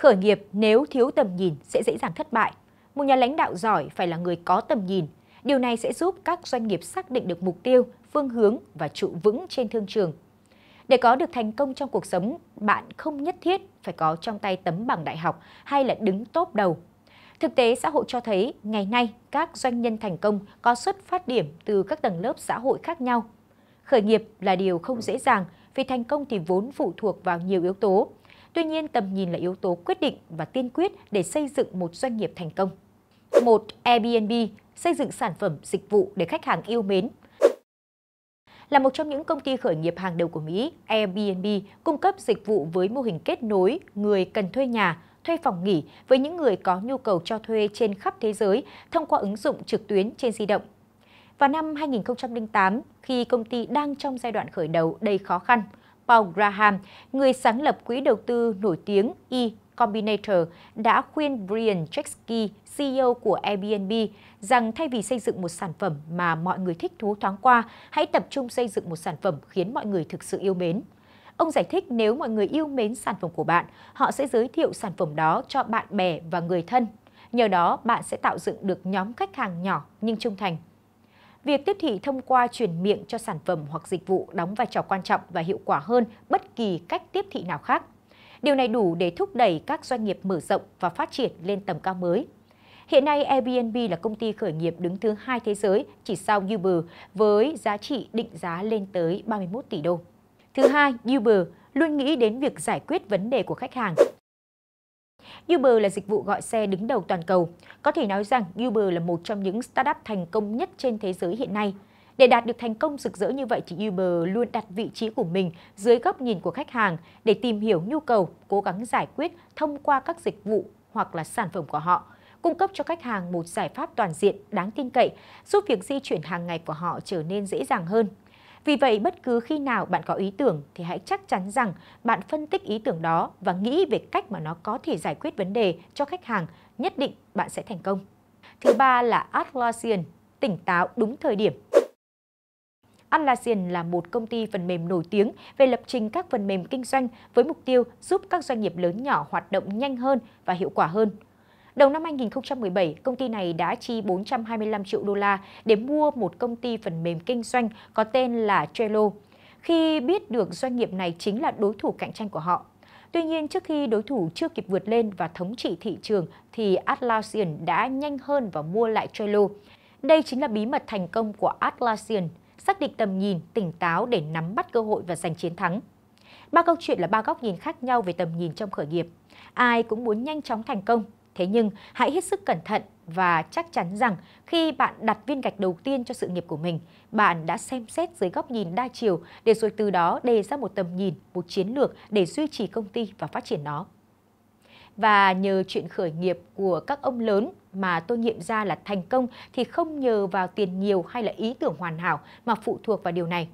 Khởi nghiệp nếu thiếu tầm nhìn sẽ dễ dàng thất bại. Một nhà lãnh đạo giỏi phải là người có tầm nhìn. Điều này sẽ giúp các doanh nghiệp xác định được mục tiêu, phương hướng và trụ vững trên thương trường. Để có được thành công trong cuộc sống, bạn không nhất thiết phải có trong tay tấm bằng đại học hay là đứng top đầu. Thực tế xã hội cho thấy, ngày nay các doanh nhân thành công có xuất phát điểm từ các tầng lớp xã hội khác nhau. Khởi nghiệp là điều không dễ dàng vì thành công thì vốn phụ thuộc vào nhiều yếu tố, Tuy nhiên, tầm nhìn là yếu tố quyết định và tiên quyết để xây dựng một doanh nghiệp thành công. Một Airbnb xây dựng sản phẩm dịch vụ để khách hàng yêu mến. Là một trong những công ty khởi nghiệp hàng đầu của Mỹ, Airbnb cung cấp dịch vụ với mô hình kết nối người cần thuê nhà, thuê phòng nghỉ với những người có nhu cầu cho thuê trên khắp thế giới thông qua ứng dụng trực tuyến trên di động. Vào năm 2008, khi công ty đang trong giai đoạn khởi đầu đầy khó khăn, Paul Graham, người sáng lập quỹ đầu tư nổi tiếng E Combinator, đã khuyên Brian Chesky, CEO của Airbnb, rằng thay vì xây dựng một sản phẩm mà mọi người thích thú thoáng qua, hãy tập trung xây dựng một sản phẩm khiến mọi người thực sự yêu mến. Ông giải thích nếu mọi người yêu mến sản phẩm của bạn, họ sẽ giới thiệu sản phẩm đó cho bạn bè và người thân. Nhờ đó, bạn sẽ tạo dựng được nhóm khách hàng nhỏ nhưng trung thành việc tiếp thị thông qua truyền miệng cho sản phẩm hoặc dịch vụ đóng vai trò quan trọng và hiệu quả hơn bất kỳ cách tiếp thị nào khác. Điều này đủ để thúc đẩy các doanh nghiệp mở rộng và phát triển lên tầm cao mới. Hiện nay, Airbnb là công ty khởi nghiệp đứng thứ hai thế giới chỉ sau Uber với giá trị định giá lên tới 31 tỷ đô. Thứ hai, Uber luôn nghĩ đến việc giải quyết vấn đề của khách hàng Uber là dịch vụ gọi xe đứng đầu toàn cầu. Có thể nói rằng Uber là một trong những startup thành công nhất trên thế giới hiện nay. Để đạt được thành công rực rỡ như vậy thì Uber luôn đặt vị trí của mình dưới góc nhìn của khách hàng để tìm hiểu nhu cầu, cố gắng giải quyết thông qua các dịch vụ hoặc là sản phẩm của họ cung cấp cho khách hàng một giải pháp toàn diện, đáng tin cậy, giúp việc di chuyển hàng ngày của họ trở nên dễ dàng hơn. Vì vậy, bất cứ khi nào bạn có ý tưởng thì hãy chắc chắn rằng bạn phân tích ý tưởng đó và nghĩ về cách mà nó có thể giải quyết vấn đề cho khách hàng, nhất định bạn sẽ thành công. Thứ ba là Atlassian, tỉnh táo đúng thời điểm. Atlassian là một công ty phần mềm nổi tiếng về lập trình các phần mềm kinh doanh với mục tiêu giúp các doanh nghiệp lớn nhỏ hoạt động nhanh hơn và hiệu quả hơn – Đầu năm 2017, công ty này đã chi 425 triệu đô la để mua một công ty phần mềm kinh doanh có tên là Trello. Khi biết được doanh nghiệp này chính là đối thủ cạnh tranh của họ, Tuy nhiên, trước khi đối thủ chưa kịp vượt lên và thống trị thị trường thì Atlassian đã nhanh hơn và mua lại Trello. Đây chính là bí mật thành công của Atlassian, xác định tầm nhìn, tỉnh táo để nắm bắt cơ hội và giành chiến thắng. Ba câu chuyện là ba góc nhìn khác nhau về tầm nhìn trong khởi nghiệp. Ai cũng muốn nhanh chóng thành công, Thế nhưng hãy hết sức cẩn thận và chắc chắn rằng khi bạn đặt viên gạch đầu tiên cho sự nghiệp của mình, bạn đã xem xét dưới góc nhìn đa chiều để rồi từ đó đề ra một tầm nhìn, một chiến lược để duy trì công ty và phát triển nó. Và nhờ chuyện khởi nghiệp của các ông lớn mà tôi nghiệm ra là thành công thì không nhờ vào tiền nhiều hay là ý tưởng hoàn hảo mà phụ thuộc vào điều này.